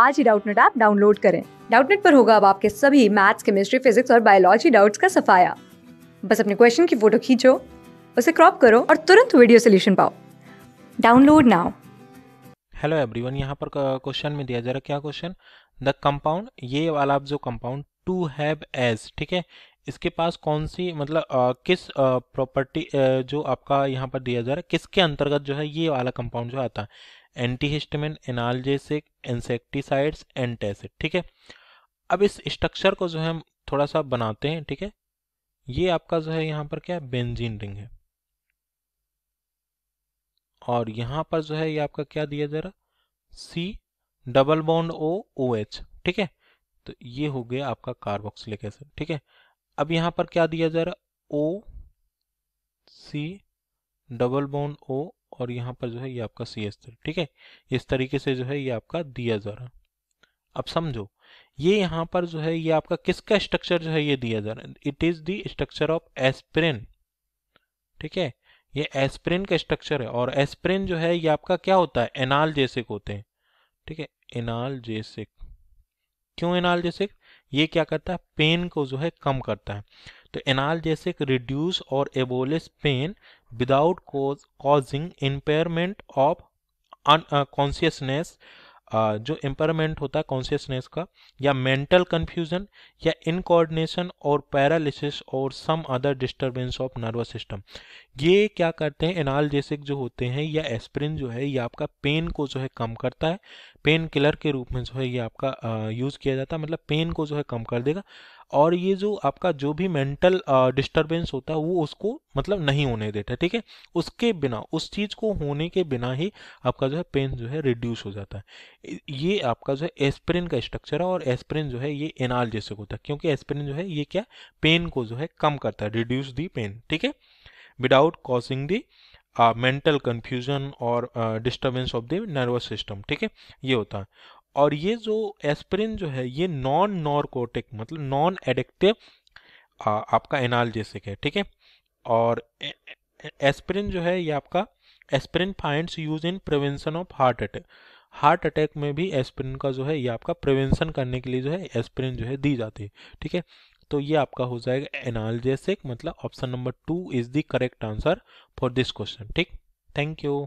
आज ही Doubtnut app download करें डाउटनेट पर होगा अब आपके सभी मैथ्स केमिस्ट्री फिजिक्स और बायोलॉजी डाउट्स का सफाया बस अपने क्वेश्चन की फोटो खींचो उसे क्रॉप करो और तुरंत वीडियो सोल्यूशन पाओ डाउनलोड नाउ हेलो एवरीवन यहाँ पर क्वेश्चन में दिया जा रहा है क्या क्वेश्चन द कंपाउंड ये वाला आप जो कंपाउंड टू हैव एज ठीक है इसके पास कौन सी मतलब आ, किस प्रॉपर्टी जो आपका यहाँ पर दिया जा रहा है किसके अंतर्गत जो है ये वाला कंपाउंड जो आता है antihistamine analgesic insecticides antacid ठीक है अब इस स्ट्रक्चर को जो है हम थोड़ा सा बनाते हैं ठीक है ये आपका जो है यहाँ पर क्या है बेंजीन रिंग है और यहाँ पर जो है ये आपका क्या दिया जा रहा C double bond O O H ठीक है तो ये हो गया आपका कार्बोक्सिलिक एसिड ठीक है अब यहां पर क्या दिया जा रहा है ओ सी डबल बोन ओ और यहां पर जो है ये आपका सी एस ठीक है इस तरीके से जो है ये आपका दिया जा रहा अब समझो ये यहां पर जो है ये आपका किसका स्ट्रक्चर जो है ये दिया जा रहा है it is the structure of aspirin ठीक है ये एस्प्रिन का स्ट्रक्चर है और एस्प्रिन जो है ये आपका क्या होता है एनाल जेसिक होते हैं ठीक है एनाल जेसिक क्यों एनाल जेसिक ये क्या करता है पेन को जो है कम करता है तो एनाल जैसे रिड्यूस और abolish pain without causing impairment of consciousness जो एम्परमेंट होता है कॉन्शियसनेस का या मेंटल कन्फ्यूजन या इनकोऑर्डिनेशन और पैरालिसिस और some other disturbance of nervous system ये क्या करते हैं एनालजेसिक जो होते हैं या एस्प्रिन जो है ये आपका पेन को जो है कम करता है पेन किलर के रूप में जो है ये आपका यूज़ किया जाता है मतलब पेन को जो है कम कर देगा और ये जो आपका जो भी मेंटल डिस्टरबेंस होता है वो उसको मतलब नहीं होने देता ठीक है उसके बिना उस चीज़ को होने के बिना ही आपका जो है पेन जो है रिड्यूस हो जाता है ये आपका जो है एस्प्रिन का स्ट्रक्चर है और एस्प्रिन जो है ये एनाल जैसे होता है क्योंकि एस्प्रिन जो है ये क्या पेन को जो है कम करता है रिड्यूस दी पेन ठीक है without causing the mental confusion और disturbance of the nervous system ठीक है ये होता है और ये जो एस्प्रिन जो है ये नॉन नॉर्कोटिक मतलब नॉन एडिक्टिव आपका एनाल्जेसिक है ठीक है और एस्प्रिन जो है ये आपका aspirin finds use in prevention of heart attack heart attack में भी एस्प्रिन का जो है ये आपका प्रिवेंशन करने के लिए जो है एस्प्रिन जो है दी जाती है ठीक है तो ये आपका हो जाएगा एनाल्जेसिक मतलब option number two is the correct answer for this question ठीक थैंक यू